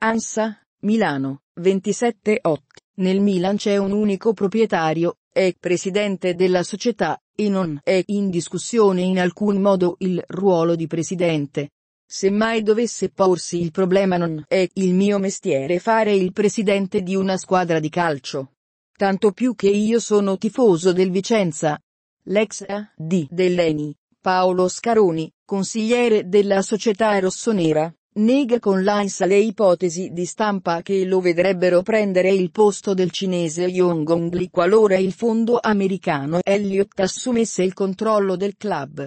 Ansa, Milano, 27 8. Nel Milan c'è un unico proprietario, è presidente della società, e non è in discussione in alcun modo il ruolo di presidente. Se mai dovesse porsi il problema non è il mio mestiere fare il presidente di una squadra di calcio. Tanto più che io sono tifoso del Vicenza. L'ex A.D. dell'ENI, Paolo Scaroni, consigliere della società rossonera, nega con l'ANSA le ipotesi di stampa che lo vedrebbero prendere il posto del cinese Yongong Li qualora il fondo americano Elliott assumesse il controllo del club.